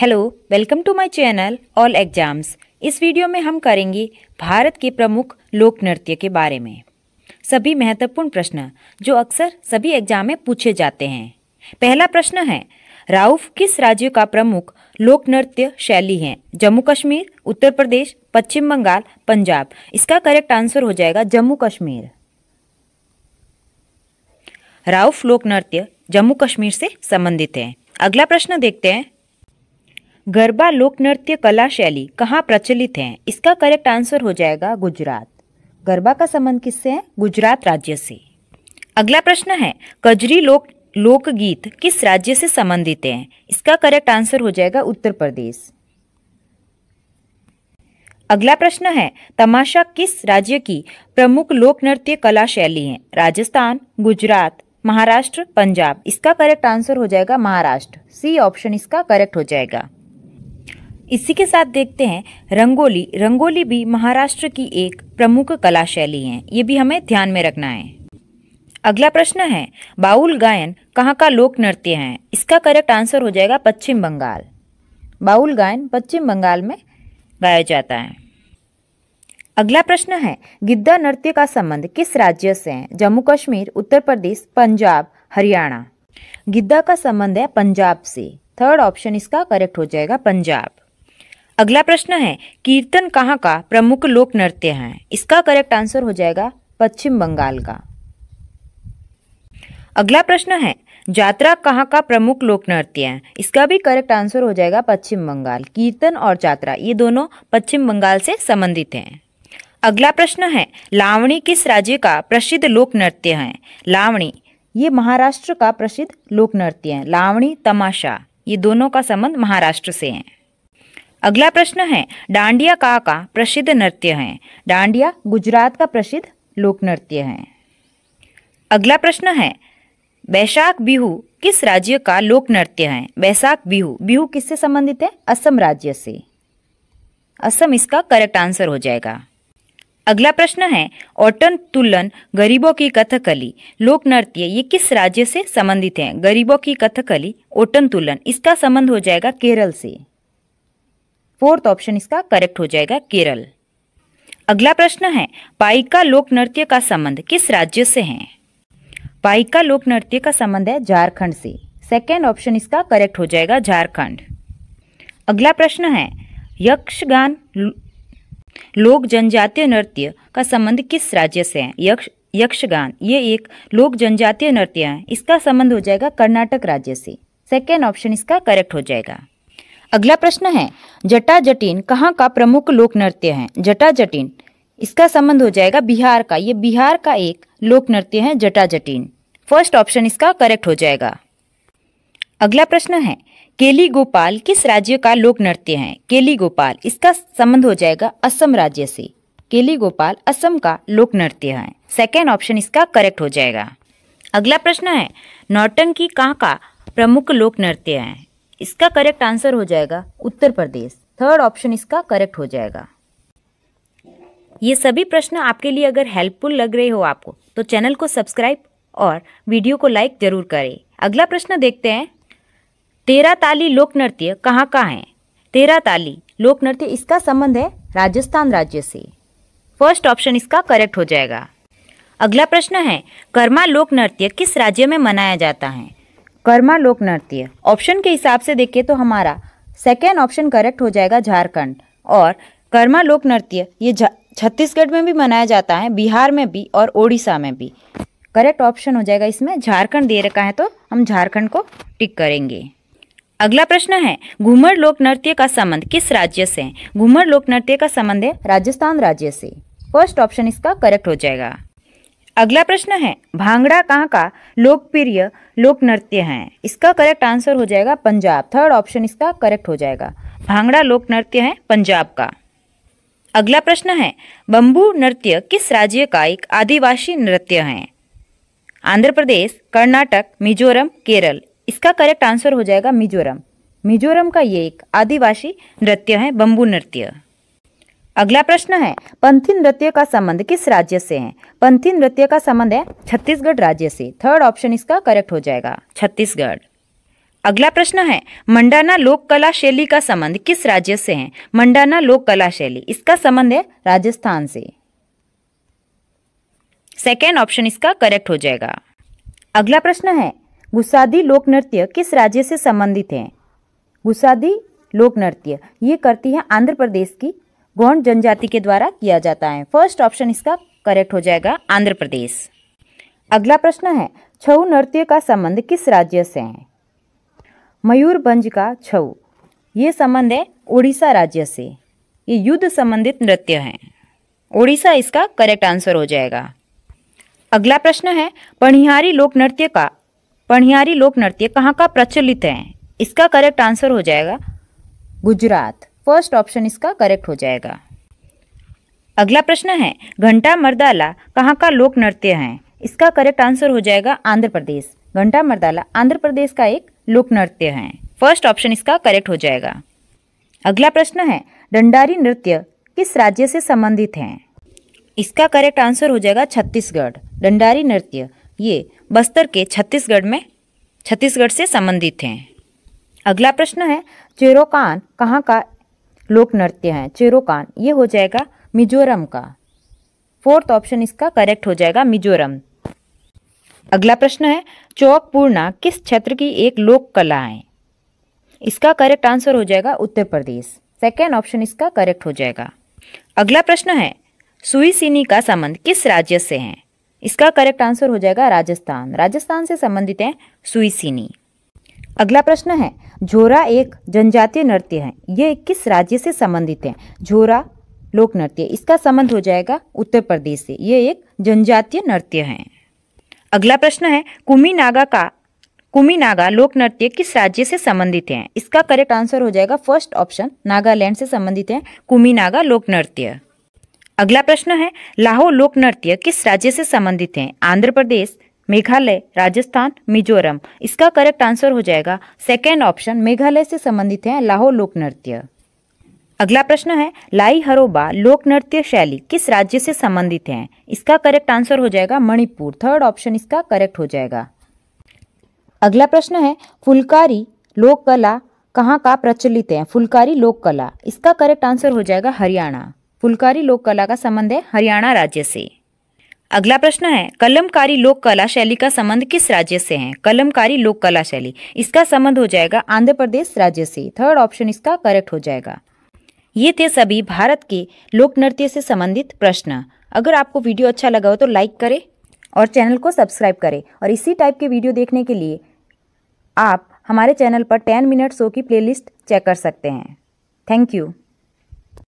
hello welcome to my channel all exams इस video में हम करेंगे भारत के प्रमुख लोक नृत्य के बारे में सभी महत्वपूर्ण प्रश्न जो अक्सर सभी एग्जाम में पूछे जाते हैं पहला प्रश्न है राउफ किस राज्य का प्रमुख लोक नृत्य शैली है जम्मू कश्मीर उत्तर प्रदेश पश्चिम बंगाल पंजाब इसका करेक्ट आंसर हो जाएगा जम्मू कश्मीर राउफ लोक नृत्य जम्मू कश्मीर से संबंधित है अगला प्रश्न देखते हैं गरबा लोक नृत्य कला शैली कहाँ प्रचलित है इसका करेक्ट आंसर हो जाएगा गुजरात गरबा का संबंध किससे है गुजरात राज्य से अगला प्रश्न है कजरी लोक लोकगीत किस राज्य से संबंधित हैं इसका करेक्ट आंसर हो जाएगा उत्तर प्रदेश अगला प्रश्न है तमाशा किस राज्य की प्रमुख लोक नृत्य कला शैली है राजस्थान गुजरात महाराष्ट्र पंजाब इसका करेक्ट आंसर हो जाएगा महाराष्ट्र सी ऑप्शन इसका करेक्ट हो जाएगा इसी के साथ देखते हैं रंगोली रंगोली भी महाराष्ट्र की एक प्रमुख कला शैली है ये भी हमें ध्यान में रखना है अगला प्रश्न है बाउल गायन कहाँ का लोक नृत्य है इसका करेक्ट आंसर हो जाएगा पश्चिम बंगाल बाउल गायन पश्चिम बंगाल में गाया जाता है अगला प्रश्न है गिद्धा नृत्य का संबंध किस राज्य से है जम्मू कश्मीर उत्तर प्रदेश पंजाब हरियाणा गिद्धा का संबंध है पंजाब से थर्ड ऑप्शन इसका करेक्ट हो जाएगा पंजाब अगला प्रश्न है कीर्तन कहाँ का प्रमुख लोक नृत्य है इसका करेक्ट आंसर हो जाएगा पश्चिम बंगाल का अगला प्रश्न है जात्रा कहाँ का प्रमुख लोक नृत्य है इसका भी करेक्ट आंसर हो जाएगा पश्चिम बंगाल कीर्तन और जात्रा ये दोनों पश्चिम बंगाल से संबंधित हैं अगला प्रश्न है लावणी किस राज्य का प्रसिद्ध लोक नृत्य है लावणी ये महाराष्ट्र का प्रसिद्ध लोक नृत्य है लावणी तमाशा ये दोनों का संबंध महाराष्ट्र से है अगला प्रश्न है डांडिया का का प्रसिद्ध नृत्य है डांडिया गुजरात का प्रसिद्ध लोक नृत्य है अगला प्रश्न है बैशाख बिहू किस राज्य का लोक नृत्य है बैसाख बिहू बिहू किससे संबंधित है असम राज्य से असम इसका करेक्ट आंसर हो जाएगा अगला प्रश्न है ओटन तुलन गरीबों की कथकली लोक नृत्य ये किस राज्य से संबंधित है गरीबों की कथकली ओटन तुलन इसका संबंध हो जाएगा केरल से फोर्थ ऑप्शन इसका करेक्ट हो जाएगा केरल अगला प्रश्न है पाइका लोक नृत्य का संबंध किस राज्य से है पाइका लोक नृत्य का संबंध है झारखंड से सेकेंड ऑप्शन इसका करेक्ट हो जाएगा झारखंड अगला प्रश्न है यक्षगान लोक जनजातीय नृत्य का संबंध किस राज्य से है यक्ष यक्षगान ये एक लोक जनजातीय नृत्य है इसका संबंध हो जाएगा कर्नाटक राज्य से सेकेंड ऑप्शन इसका करेक्ट हो जाएगा अगला प्रश्न है जटा जटिन कहाँ का प्रमुख लोक नृत्य है जटा जटिन इसका संबंध हो जाएगा बिहार का ये बिहार का एक लोक नृत्य है जटा जटिन फर्स्ट ऑप्शन इसका करेक्ट हो जाएगा अगला प्रश्न है केली गोपाल किस राज्य का लोक नृत्य है केली गोपाल इसका संबंध हो जाएगा असम राज्य से केली गोपाल असम का लोक नृत्य है सेकेंड ऑप्शन इसका करेक्ट हो जाएगा अगला प्रश्न है नौटंकी कहाँ का प्रमुख लोक नृत्य है इसका करेक्ट आंसर हो जाएगा उत्तर प्रदेश थर्ड ऑप्शन इसका करेक्ट हो जाएगा ये सभी प्रश्न आपके लिए अगर हेल्पफुल लग रहे हो आपको तो चैनल को सब्सक्राइब और वीडियो को लाइक जरूर करें अगला प्रश्न देखते हैं तेरा ताली लोक नृत्य कहाँ कहाँ है तेरा ताली लोक नृत्य इसका संबंध है राजस्थान राज्य से फर्स्ट ऑप्शन इसका करेक्ट हो जाएगा अगला प्रश्न है कर्मा लोक नृत्य किस राज्य में मनाया जाता है कर्मा लोक नृत्य ऑप्शन के हिसाब से देखिए तो हमारा सेकेंड ऑप्शन करेक्ट हो जाएगा झारखंड और कर्मा लोक नृत्य ये छत्तीसगढ़ में भी मनाया जाता है बिहार में भी और ओडिशा में भी करेक्ट ऑप्शन हो जाएगा इसमें झारखंड दे रखा है तो हम झारखंड को टिक करेंगे अगला प्रश्न है घूमर लोक नृत्य का संबंध किस राज्य से है घूमर लोक नृत्य का संबंध है राजस्थान राज्य से फर्स्ट ऑप्शन इसका करेक्ट हो जाएगा अगला प्रश्न है भांगड़ा कहाँ का लोकप्रिय लोक नृत्य है इसका करेक्ट आंसर हो जाएगा पंजाब थर्ड ऑप्शन इसका करेक्ट हो जाएगा भांगड़ा लोक नृत्य है पंजाब का अगला प्रश्न है बंबू नृत्य किस राज्य का एक आदिवासी नृत्य है आंध्र प्रदेश कर्नाटक मिजोरम केरल इसका करेक्ट आंसर हो जाएगा मिजोरम मिजोरम का ये एक आदिवासी नृत्य है बंबू नृत्य अगला प्रश्न है पंथी नृत्य का संबंध किस राज्य से है पंथी नृत्य का संबंध है छत्तीसगढ़ राज्य से थर्ड ऑप्शन इसका करेक्ट हो जाएगा छत्तीसगढ़ अगला प्रश्न है मंडाना लोक कला शैली का संबंध किस राज्य से है मंडाना लोक कला शैली इसका संबंध है राजस्थान से सेकेंड ऑप्शन इसका करेक्ट हो जाएगा अगला प्रश्न है गुस्सादी लोक नृत्य किस राज्य से संबंधित है गुस्सादी लोक नृत्य ये करती है आंध्र प्रदेश की गोंड जनजाति के द्वारा किया जाता है फर्स्ट ऑप्शन इसका करेक्ट हो जाएगा आंध्र प्रदेश अगला प्रश्न है छऊ नृत्य का संबंध किस राज्य से है मयूरभंज का छऊ ये संबंध है उड़ीसा राज्य से ये युद्ध संबंधित नृत्य है उड़ीसा इसका करेक्ट आंसर हो जाएगा अगला प्रश्न है पणिहारी लोक नृत्य का पणिहारी लोक नृत्य कहाँ का प्रचलित है इसका करेक्ट आंसर हो जाएगा गुजरात फर्स्ट ऑप्शन इसका करेक्ट हो जाएगा अगला प्रश्न है घंटा मर्दाला कहाँ का लोक नृत्य है इसका करेक्ट आंसर हो जाएगा आंध्र प्रदेश घंटा मर्दाला आंध्र प्रदेश का एक लोक नृत्य है फर्स्ट ऑप्शन इसका करेक्ट हो जाएगा अगला प्रश्न है डंडारी नृत्य किस राज्य से संबंधित है इसका करेक्ट आंसर हो जाएगा छत्तीसगढ़ डंडारी नृत्य ये बस्तर के छत्तीसगढ़ में छत्तीसगढ़ से संबंधित हैं अगला प्रश्न है चेरोकान कहाँ का लोक नृत्य है चेरोकान ये हो जाएगा मिजोरम का फोर्थ ऑप्शन इसका करेक्ट हो जाएगा मिजोरम अगला प्रश्न है चौकपूर्णा किस क्षेत्र की एक लोक कला है इसका करेक्ट आंसर हो जाएगा उत्तर प्रदेश सेकेंड ऑप्शन इसका करेक्ट हो जाएगा अगला प्रश्न है सुई सिनी का संबंध किस राज्य से है इसका करेक्ट आंसर हो जाएगा राजस्थान राजस्थान से संबंधित है सुईसिनी अगला प्रश्न है झोरा एक जनजातीय नृत्य है ये किस राज्य से संबंधित है झोरा लोक नृत्य इसका संबंध हो जाएगा उत्तर प्रदेश से ये एक जनजातीय नृत्य है अगला प्रश्न है कुमी नागा का कुमी नागा लोक नृत्य किस राज्य से संबंधित है इसका करेक्ट आंसर हो जाएगा फर्स्ट ऑप्शन नागालैंड से संबंधित है कुमी नागा लोक नृत्य अगला प्रश्न है लाहो लोक नृत्य किस राज्य से संबंधित है आंध्र प्रदेश मेघालय राजस्थान मिजोरम इसका करेक्ट आंसर हो जाएगा सेकेंड ऑप्शन मेघालय से संबंधित है लाहौर लोक नृत्य अगला प्रश्न है लाई हरोबा लोक नृत्य शैली किस राज्य से संबंधित है इसका करेक्ट आंसर हो जाएगा मणिपुर थर्ड ऑप्शन इसका करेक्ट हो जाएगा अगला प्रश्न है फुलकारी लोक कला कहाँ का प्रचलित है फुलकारी लोक कला इसका करेक्ट आंसर हो जाएगा हरियाणा फुलकारी लोक कला का संबंध है हरियाणा राज्य से अगला प्रश्न है कलमकारी लोक कला शैली का संबंध किस राज्य से है कलमकारी लोक कला शैली इसका संबंध हो जाएगा आंध्र प्रदेश राज्य से थर्ड ऑप्शन इसका करेक्ट हो जाएगा ये थे सभी भारत के लोक नृत्य से संबंधित प्रश्न अगर आपको वीडियो अच्छा लगा हो तो लाइक करें और चैनल को सब्सक्राइब करें और इसी टाइप के वीडियो देखने के लिए आप हमारे चैनल पर टेन मिनट शो की प्लेलिस्ट चेक कर सकते हैं थैंक यू